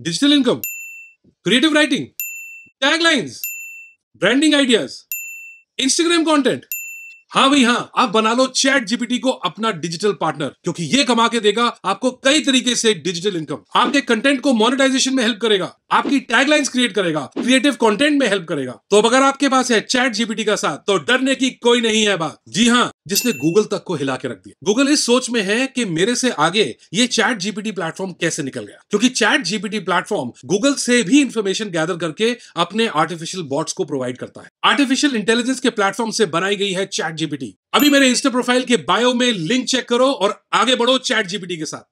digital income creative writing taglines branding ideas Instagram content हाँ भाई हाँ आप बना लो चैट जीपीटी को अपना डिजिटल पार्टनर क्योंकि ये कमा के देगा आपको कई तरीके से डिजिटल इनकम आपके कंटेंट को मोनेटाइजेशन में हेल्प करेगा आपकी टैगलाइंस क्रिएट करेगा क्रिएटिव कंटेंट में हेल्प करेगा तो अगर आपके पास है चैट जीपीटी का साथ तो डरने की कोई नहीं है बात जी हाँ जिसने गूगल तक को हिला के रख दिया गूगल इस सोच में है कि मेरे से आगे ये चैट जीपीटी प्लेटफॉर्म कैसे निकल गया क्योंकि चैट जीपीटी प्लेटफॉर्म गूगल से भी इन्फॉर्मेशन गैदर करके अपने आर्टिफिशियल बॉट्स को प्रोवाइड करता है आर्टिफिशियल इंटेलिजेंस के प्लेटफॉर्म से बनाई गई है चैट जीपीटी अभी मेरे इंस्टा प्रोफाइल के बायो में लिंक चेक करो और आगे बढ़ो चैट जीपीटी के साथ